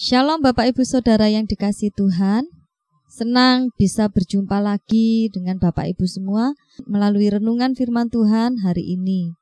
Shalom Bapak Ibu Saudara yang dikasih Tuhan. Senang bisa berjumpa lagi dengan Bapak Ibu semua melalui renungan firman Tuhan hari ini.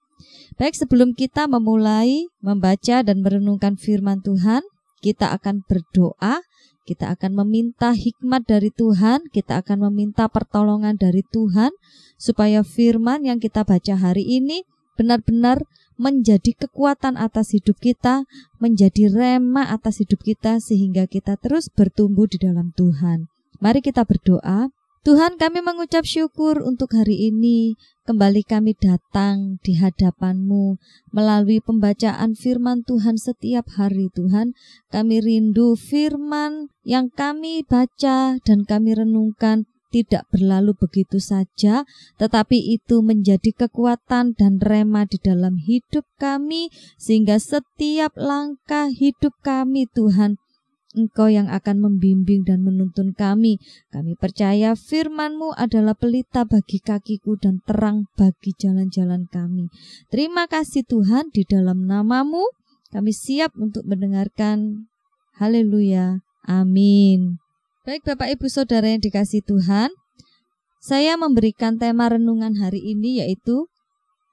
Baik sebelum kita memulai membaca dan merenungkan firman Tuhan, kita akan berdoa, kita akan meminta hikmat dari Tuhan, kita akan meminta pertolongan dari Tuhan supaya firman yang kita baca hari ini benar-benar menjadi kekuatan atas hidup kita, menjadi rema atas hidup kita sehingga kita terus bertumbuh di dalam Tuhan. Mari kita berdoa. Tuhan kami mengucap syukur untuk hari ini kembali kami datang di hadapan-Mu melalui pembacaan firman Tuhan setiap hari Tuhan kami rindu firman yang kami baca dan kami renungkan tidak berlalu begitu saja, tetapi itu menjadi kekuatan dan rema di dalam hidup kami, sehingga setiap langkah hidup kami, Tuhan, Engkau yang akan membimbing dan menuntun kami. Kami percaya firman-Mu adalah pelita bagi kakiku dan terang bagi jalan-jalan kami. Terima kasih Tuhan di dalam namamu. Kami siap untuk mendengarkan. Haleluya. Amin. Baik Bapak Ibu Saudara yang dikasih Tuhan, saya memberikan tema renungan hari ini yaitu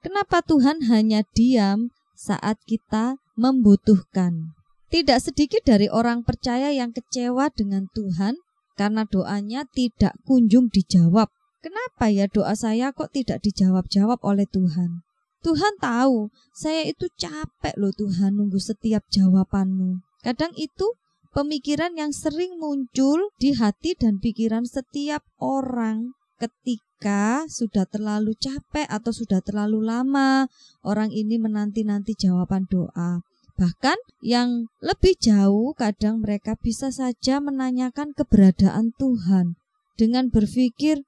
Kenapa Tuhan hanya diam saat kita membutuhkan? Tidak sedikit dari orang percaya yang kecewa dengan Tuhan karena doanya tidak kunjung dijawab. Kenapa ya doa saya kok tidak dijawab-jawab oleh Tuhan? Tuhan tahu, saya itu capek loh Tuhan nunggu setiap jawabanmu. Kadang itu pemikiran yang sering muncul di hati dan pikiran setiap orang ketika sudah terlalu capek atau sudah terlalu lama orang ini menanti-nanti jawaban doa. Bahkan yang lebih jauh kadang mereka bisa saja menanyakan keberadaan Tuhan dengan berpikir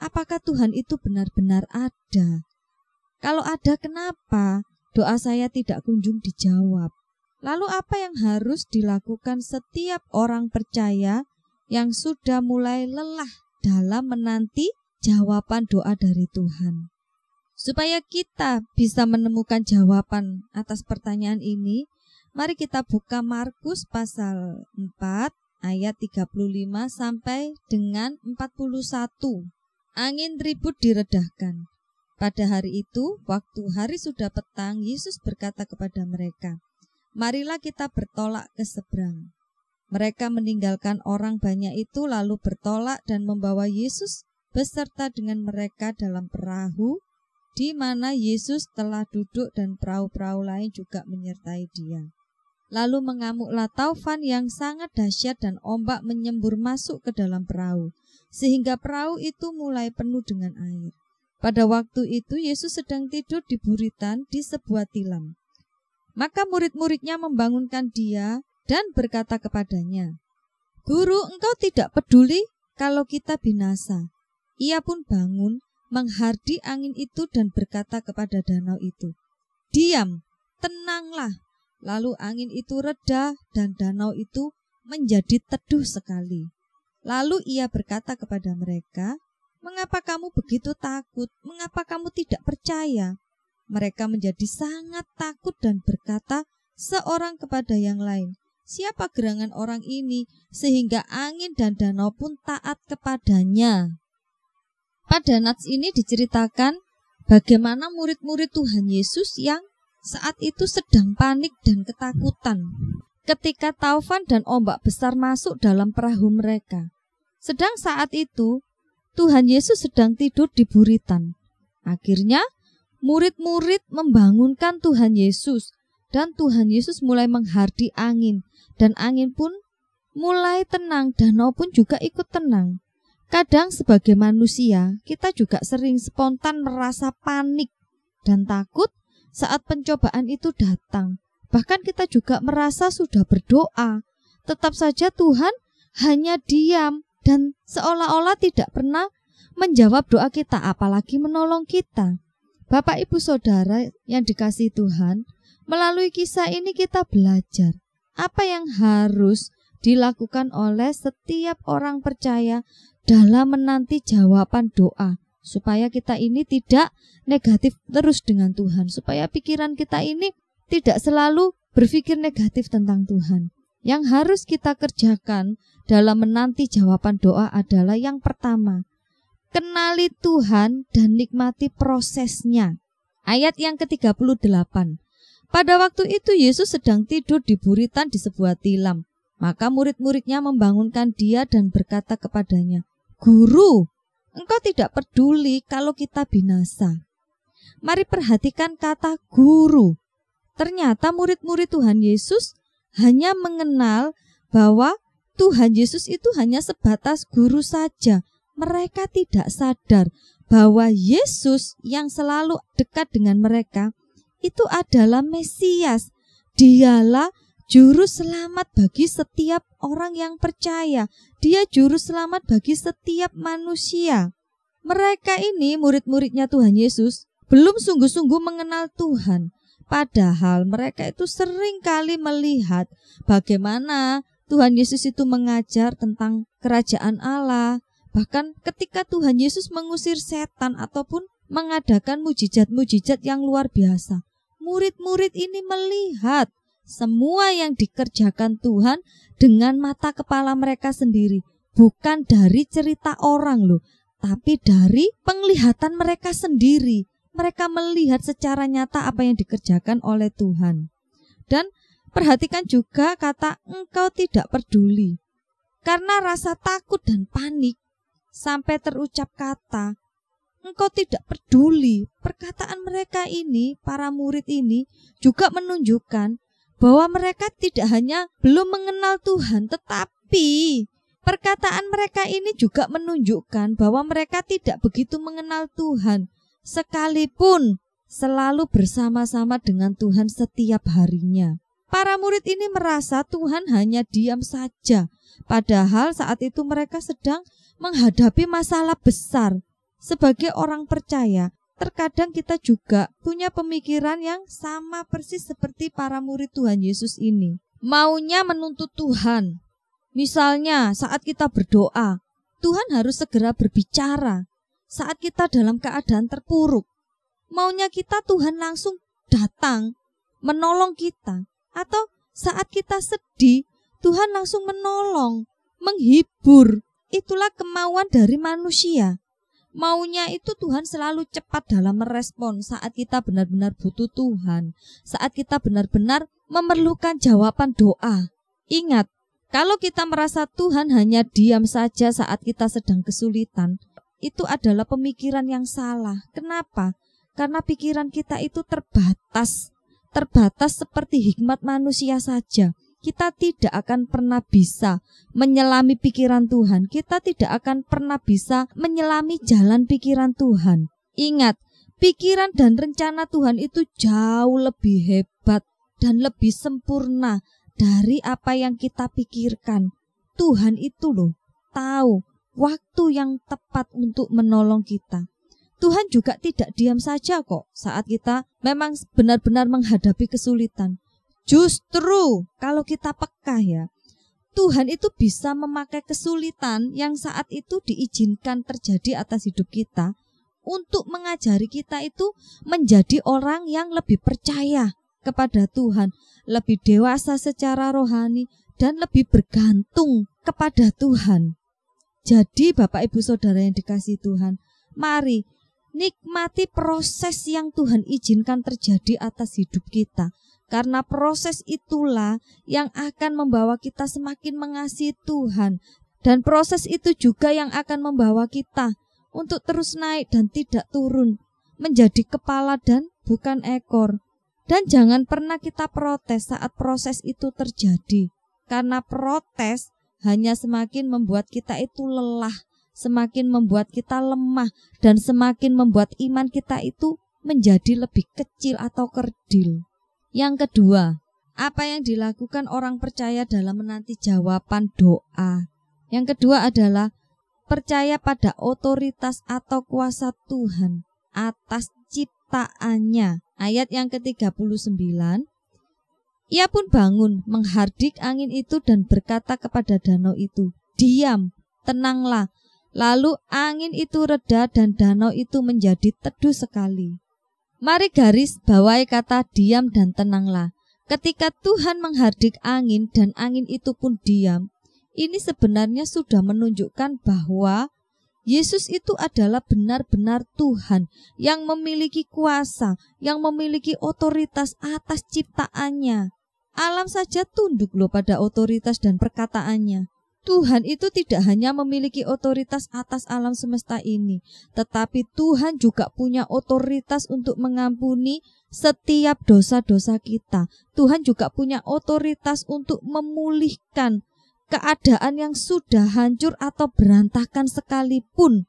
apakah Tuhan itu benar-benar ada? Kalau ada kenapa doa saya tidak kunjung dijawab? Lalu apa yang harus dilakukan setiap orang percaya yang sudah mulai lelah dalam menanti jawaban doa dari Tuhan? Supaya kita bisa menemukan jawaban atas pertanyaan ini, mari kita buka Markus pasal 4 ayat 35 sampai dengan 41. Angin ribut diredahkan. Pada hari itu, waktu hari sudah petang, Yesus berkata kepada mereka, marilah kita bertolak ke seberang. Mereka meninggalkan orang banyak itu lalu bertolak dan membawa Yesus beserta dengan mereka dalam perahu, di mana Yesus telah duduk dan perahu-perahu lain juga menyertai dia. Lalu mengamuklah taufan yang sangat dahsyat dan ombak menyembur masuk ke dalam perahu, sehingga perahu itu mulai penuh dengan air. Pada waktu itu Yesus sedang tidur di buritan di sebuah tilam. Maka murid-muridnya membangunkan dia dan berkata kepadanya, Guru, engkau tidak peduli kalau kita binasa. Ia pun bangun, menghardi angin itu dan berkata kepada danau itu, Diam, tenanglah. Lalu angin itu reda dan danau itu menjadi teduh sekali. Lalu ia berkata kepada mereka, Mengapa kamu begitu takut? Mengapa kamu tidak percaya? Mereka menjadi sangat takut dan berkata seorang kepada yang lain, "Siapa gerangan orang ini sehingga angin dan danau pun taat kepadanya?" Pada nats ini diceritakan bagaimana murid-murid Tuhan Yesus yang saat itu sedang panik dan ketakutan ketika taufan dan ombak besar masuk dalam perahu mereka. Sedang saat itu, Tuhan Yesus sedang tidur di buritan. Akhirnya, Murid-murid membangunkan Tuhan Yesus dan Tuhan Yesus mulai menghardi angin dan angin pun mulai tenang danau pun juga ikut tenang. Kadang sebagai manusia, kita juga sering spontan merasa panik dan takut saat pencobaan itu datang. Bahkan kita juga merasa sudah berdoa, tetap saja Tuhan hanya diam dan seolah-olah tidak pernah menjawab doa kita apalagi menolong kita. Bapak Ibu Saudara yang dikasih Tuhan, melalui kisah ini kita belajar apa yang harus dilakukan oleh setiap orang percaya dalam menanti jawaban doa supaya kita ini tidak negatif terus dengan Tuhan, supaya pikiran kita ini tidak selalu berpikir negatif tentang Tuhan. Yang harus kita kerjakan dalam menanti jawaban doa adalah yang pertama, Kenali Tuhan dan nikmati prosesnya. Ayat yang ke-38. Pada waktu itu Yesus sedang tidur di buritan di sebuah tilam. Maka murid-muridnya membangunkan dia dan berkata kepadanya, Guru, engkau tidak peduli kalau kita binasa. Mari perhatikan kata guru. Ternyata murid-murid Tuhan Yesus hanya mengenal bahwa Tuhan Yesus itu hanya sebatas guru saja, mereka tidak sadar bahwa Yesus yang selalu dekat dengan mereka itu adalah Mesias. Dialah juru selamat bagi setiap orang yang percaya. Dia juru selamat bagi setiap manusia. Mereka ini murid-muridnya Tuhan Yesus belum sungguh-sungguh mengenal Tuhan. Padahal mereka itu sering kali melihat bagaimana Tuhan Yesus itu mengajar tentang kerajaan Allah, Bahkan ketika Tuhan Yesus mengusir setan ataupun mengadakan mujizat-mujizat yang luar biasa, murid-murid ini melihat semua yang dikerjakan Tuhan dengan mata kepala mereka sendiri, bukan dari cerita orang loh, tapi dari penglihatan mereka sendiri. Mereka melihat secara nyata apa yang dikerjakan oleh Tuhan. Dan perhatikan juga kata engkau tidak peduli. Karena rasa takut dan panik, sampai terucap kata, engkau tidak peduli. Perkataan mereka ini, para murid ini, juga menunjukkan bahwa mereka tidak hanya belum mengenal Tuhan, tetapi perkataan mereka ini juga menunjukkan bahwa mereka tidak begitu mengenal Tuhan, sekalipun selalu bersama-sama dengan Tuhan setiap harinya. Para murid ini merasa Tuhan hanya diam saja, padahal saat itu mereka sedang menghadapi masalah besar. Sebagai orang percaya, terkadang kita juga punya pemikiran yang sama persis seperti para murid Tuhan Yesus ini. Maunya menuntut Tuhan. Misalnya saat kita berdoa, Tuhan harus segera berbicara. Saat kita dalam keadaan terpuruk, maunya kita Tuhan langsung datang menolong kita. Atau saat kita sedih, Tuhan langsung menolong, menghibur, itulah kemauan dari manusia. Maunya itu Tuhan selalu cepat dalam merespon saat kita benar-benar butuh Tuhan, saat kita benar-benar memerlukan jawaban doa. Ingat, kalau kita merasa Tuhan hanya diam saja saat kita sedang kesulitan, itu adalah pemikiran yang salah. Kenapa? Karena pikiran kita itu terbatas, terbatas seperti hikmat manusia saja kita tidak akan pernah bisa menyelami pikiran Tuhan. Kita tidak akan pernah bisa menyelami jalan pikiran Tuhan. Ingat, pikiran dan rencana Tuhan itu jauh lebih hebat dan lebih sempurna dari apa yang kita pikirkan. Tuhan itu loh, tahu waktu yang tepat untuk menolong kita. Tuhan juga tidak diam saja kok saat kita memang benar-benar menghadapi kesulitan. Justru kalau kita peka ya, Tuhan itu bisa memakai kesulitan yang saat itu diizinkan terjadi atas hidup kita untuk mengajari kita itu menjadi orang yang lebih percaya kepada Tuhan, lebih dewasa secara rohani, dan lebih bergantung kepada Tuhan. Jadi Bapak Ibu Saudara yang dikasih Tuhan, mari nikmati proses yang Tuhan izinkan terjadi atas hidup kita karena proses itulah yang akan membawa kita semakin mengasihi Tuhan. Dan proses itu juga yang akan membawa kita untuk terus naik dan tidak turun. Menjadi kepala dan bukan ekor. Dan jangan pernah kita protes saat proses itu terjadi. Karena protes hanya semakin membuat kita itu lelah, semakin membuat kita lemah, dan semakin membuat iman kita itu menjadi lebih kecil atau kerdil. Yang kedua, apa yang dilakukan orang percaya dalam menanti jawaban doa? Yang kedua adalah percaya pada otoritas atau kuasa Tuhan atas ciptaannya. Ayat yang ke-39, ia pun bangun, menghardik angin itu dan berkata kepada danau itu, "Diam, tenanglah." Lalu angin itu reda dan danau itu menjadi teduh sekali. Mari garis bawahi kata diam dan tenanglah. Ketika Tuhan menghardik angin dan angin itu pun diam, ini sebenarnya sudah menunjukkan bahwa Yesus itu adalah benar-benar Tuhan yang memiliki kuasa, yang memiliki otoritas atas ciptaannya. Alam saja tunduk loh pada otoritas dan perkataannya. Tuhan itu tidak hanya memiliki otoritas atas alam semesta ini, tetapi Tuhan juga punya otoritas untuk mengampuni setiap dosa-dosa kita. Tuhan juga punya otoritas untuk memulihkan keadaan yang sudah hancur atau berantakan sekalipun.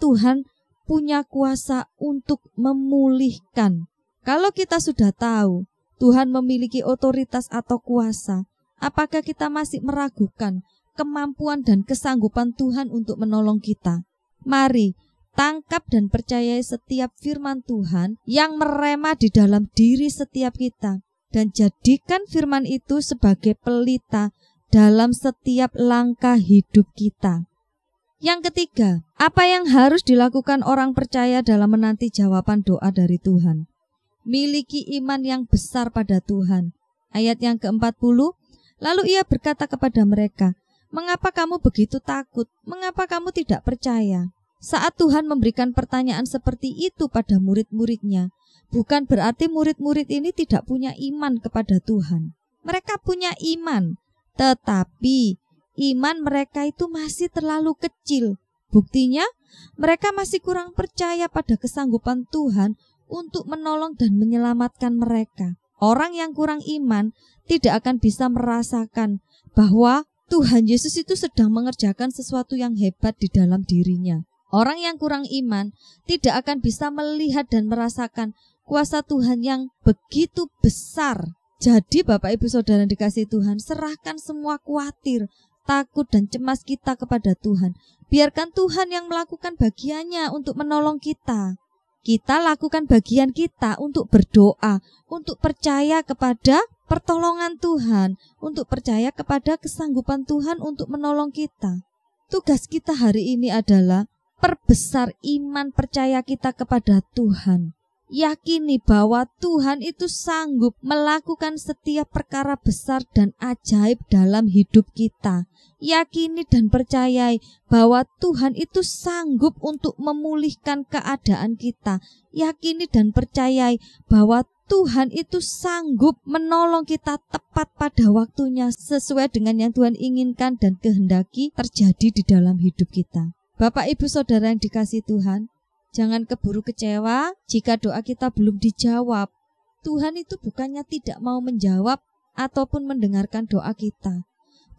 Tuhan punya kuasa untuk memulihkan. Kalau kita sudah tahu Tuhan memiliki otoritas atau kuasa, apakah kita masih meragukan kemampuan dan kesanggupan Tuhan untuk menolong kita. Mari tangkap dan percayai setiap firman Tuhan yang merema di dalam diri setiap kita dan jadikan firman itu sebagai pelita dalam setiap langkah hidup kita. Yang ketiga, apa yang harus dilakukan orang percaya dalam menanti jawaban doa dari Tuhan? Miliki iman yang besar pada Tuhan. Ayat yang keempat puluh. lalu ia berkata kepada mereka, Mengapa kamu begitu takut? Mengapa kamu tidak percaya? Saat Tuhan memberikan pertanyaan seperti itu pada murid-muridnya, bukan berarti murid-murid ini tidak punya iman kepada Tuhan. Mereka punya iman, tetapi iman mereka itu masih terlalu kecil. Buktinya, mereka masih kurang percaya pada kesanggupan Tuhan untuk menolong dan menyelamatkan mereka. Orang yang kurang iman tidak akan bisa merasakan bahwa Tuhan Yesus itu sedang mengerjakan sesuatu yang hebat di dalam dirinya. Orang yang kurang iman tidak akan bisa melihat dan merasakan kuasa Tuhan yang begitu besar. Jadi Bapak Ibu Saudara dikasih Tuhan, serahkan semua khawatir, takut dan cemas kita kepada Tuhan. Biarkan Tuhan yang melakukan bagiannya untuk menolong kita kita lakukan bagian kita untuk berdoa, untuk percaya kepada pertolongan Tuhan, untuk percaya kepada kesanggupan Tuhan untuk menolong kita. Tugas kita hari ini adalah perbesar iman percaya kita kepada Tuhan. Yakini bahwa Tuhan itu sanggup melakukan setiap perkara besar dan ajaib dalam hidup kita yakini dan percayai bahwa Tuhan itu sanggup untuk memulihkan keadaan kita. Yakini dan percayai bahwa Tuhan itu sanggup menolong kita tepat pada waktunya sesuai dengan yang Tuhan inginkan dan kehendaki terjadi di dalam hidup kita. Bapak, Ibu, Saudara yang dikasih Tuhan, jangan keburu kecewa jika doa kita belum dijawab. Tuhan itu bukannya tidak mau menjawab ataupun mendengarkan doa kita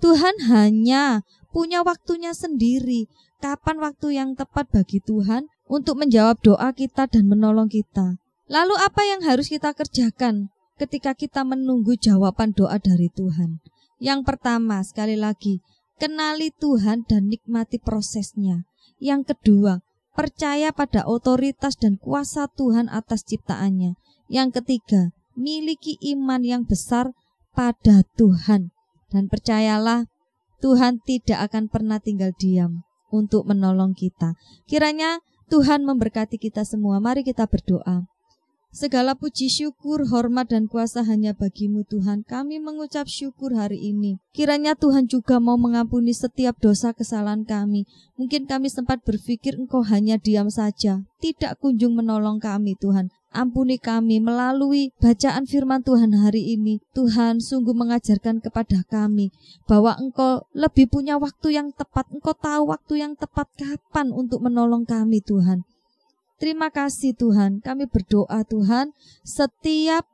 Tuhan hanya punya waktunya sendiri. Kapan waktu yang tepat bagi Tuhan untuk menjawab doa kita dan menolong kita? Lalu apa yang harus kita kerjakan ketika kita menunggu jawaban doa dari Tuhan? Yang pertama, sekali lagi, kenali Tuhan dan nikmati prosesnya. Yang kedua, percaya pada otoritas dan kuasa Tuhan atas ciptaannya. Yang ketiga, miliki iman yang besar pada Tuhan. Dan percayalah, Tuhan tidak akan pernah tinggal diam untuk menolong kita. Kiranya Tuhan memberkati kita semua. Mari kita berdoa. Segala puji syukur, hormat, dan kuasa hanya bagimu Tuhan. Kami mengucap syukur hari ini. Kiranya Tuhan juga mau mengampuni setiap dosa kesalahan kami. Mungkin kami sempat berpikir engkau hanya diam saja, tidak kunjung menolong kami Tuhan. Ampuni kami melalui bacaan firman Tuhan hari ini. Tuhan sungguh mengajarkan kepada kami bahwa Engkau lebih punya waktu yang tepat. Engkau tahu waktu yang tepat kapan untuk menolong kami Tuhan. Terima kasih Tuhan. Kami berdoa Tuhan setiap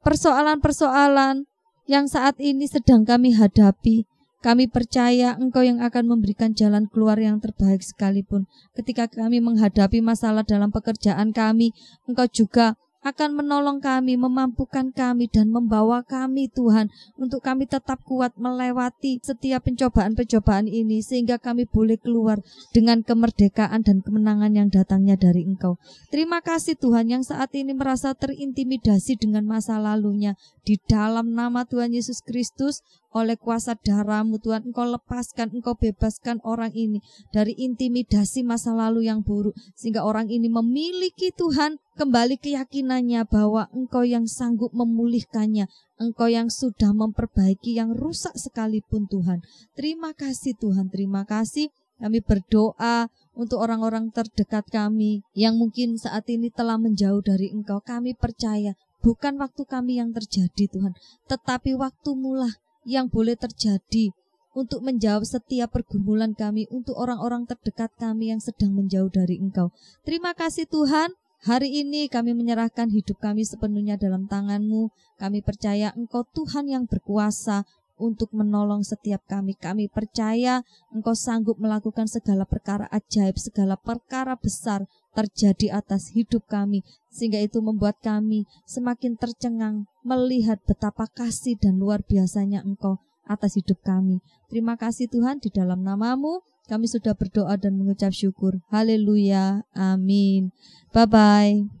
persoalan-persoalan yang saat ini sedang kami hadapi. Kami percaya Engkau yang akan memberikan jalan keluar yang terbaik sekalipun. Ketika kami menghadapi masalah dalam pekerjaan kami, Engkau juga akan menolong kami, memampukan kami, dan membawa kami, Tuhan, untuk kami tetap kuat melewati setiap pencobaan-pencobaan ini, sehingga kami boleh keluar dengan kemerdekaan dan kemenangan yang datangnya dari Engkau. Terima kasih, Tuhan, yang saat ini merasa terintimidasi dengan masa lalunya. Di dalam nama Tuhan Yesus Kristus, oleh kuasa darahmu Tuhan engkau lepaskan engkau bebaskan orang ini dari intimidasi masa lalu yang buruk sehingga orang ini memiliki Tuhan kembali keyakinannya bahwa engkau yang sanggup memulihkannya engkau yang sudah memperbaiki yang rusak sekalipun Tuhan terima kasih Tuhan terima kasih kami berdoa untuk orang-orang terdekat kami yang mungkin saat ini telah menjauh dari Engkau. Kami percaya bukan waktu kami yang terjadi Tuhan, tetapi waktu mulah yang boleh terjadi untuk menjawab setiap pergumulan kami untuk orang-orang terdekat kami yang sedang menjauh dari Engkau. Terima kasih Tuhan, hari ini kami menyerahkan hidup kami sepenuhnya dalam tangan-Mu. Kami percaya Engkau Tuhan yang berkuasa untuk menolong setiap kami. Kami percaya Engkau sanggup melakukan segala perkara ajaib, segala perkara besar terjadi atas hidup kami, sehingga itu membuat kami semakin tercengang melihat betapa kasih dan luar biasanya Engkau atas hidup kami. Terima kasih Tuhan di dalam namamu kami sudah berdoa dan mengucap syukur. Haleluya. Amin. Bye bye.